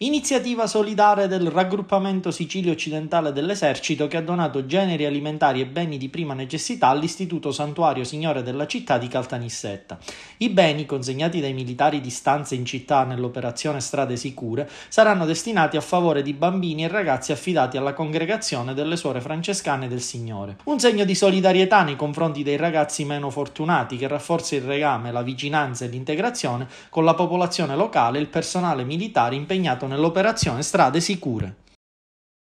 Iniziativa solidare del raggruppamento Sicilia Occidentale dell'Esercito che ha donato generi alimentari e beni di prima necessità all'Istituto Santuario Signore della città di Caltanissetta. I beni, consegnati dai militari di stanze in città nell'operazione Strade Sicure, saranno destinati a favore di bambini e ragazzi affidati alla congregazione delle Suore Francescane del Signore. Un segno di solidarietà nei confronti dei ragazzi meno fortunati che rafforza il regame, la vicinanza e l'integrazione con la popolazione locale e il personale militare impegnato nell'operazione Strade Sicure